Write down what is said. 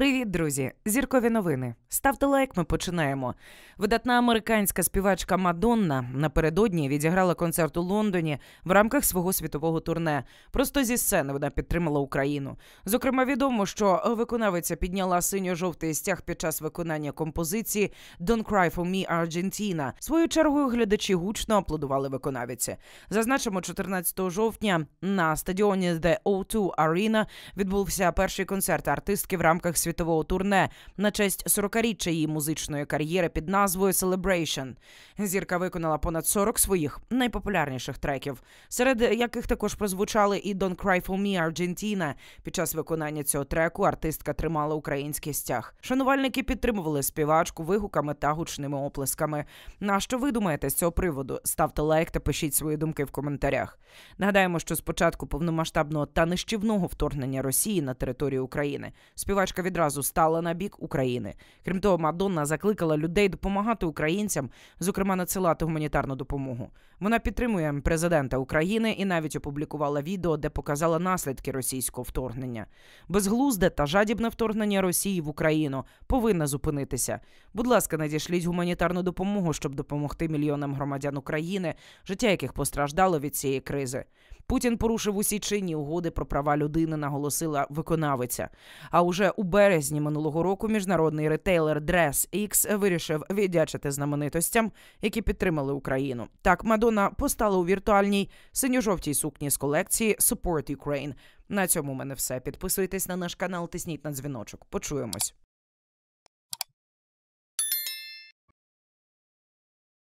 Привіт, друзі! Зіркові новини. Ставте лайк, ми починаємо. Видатна американська співачка Мадонна напередодні відіграла концерт у Лондоні в рамках свого світового турне. Просто зі сцени вона підтримала Україну. Зокрема, відомо, що виконавиця підняла синьо-жовтий стяг під час виконання композиції «Don't cry for me, Argentina». Свою чергу глядачі гучно аплодували виконавиці. Зазначимо, 14 жовтня на стадіоні The O2 Arena відбувся перший концерт артистки в рамках світового світового турне на честь 40-річчя її музичної кар'єри під назвою Celebration. Зірка виконала понад 40 своїх найпопулярніших треків, серед яких також прозвучали і «Don't Cry For Me, Argentina». Під час виконання цього треку артистка тримала український стяг. Шанувальники підтримували співачку вигуками та гучними оплесками. На що ви думаєте з цього приводу? Ставте лайк та пишіть свої думки в коментарях. Нагадаємо, що спочатку повномасштабного та нищівного вторгнення Росії на територію України співачка відразу одразу стала на бік України. Крім того, Мадонна закликала людей допомагати українцям, зокрема надсилати гуманітарну допомогу. Вона підтримує президента України і навіть опублікувала відео, де показала наслідки російського вторгнення. Безглузде та жадібне вторгнення Росії в Україну повинна зупинитися. Будь ласка, надішліть гуманітарну допомогу, щоб допомогти мільйонам громадян України, життя яких постраждало від цієї кризи. Путін порушив усі чинні угоди про права людини, наголосила виконавиця. А уже у березні минулого року міжнародний ретейлер DressX вирішив віддячити знаменитостям, які підтримали Україну. Так, Мадонна постала у віртуальній синьо-жовтій сукні з колекції Support Ukraine. На цьому в мене все. Підписуйтесь на наш канал, тисніть на дзвіночок. Почуємось.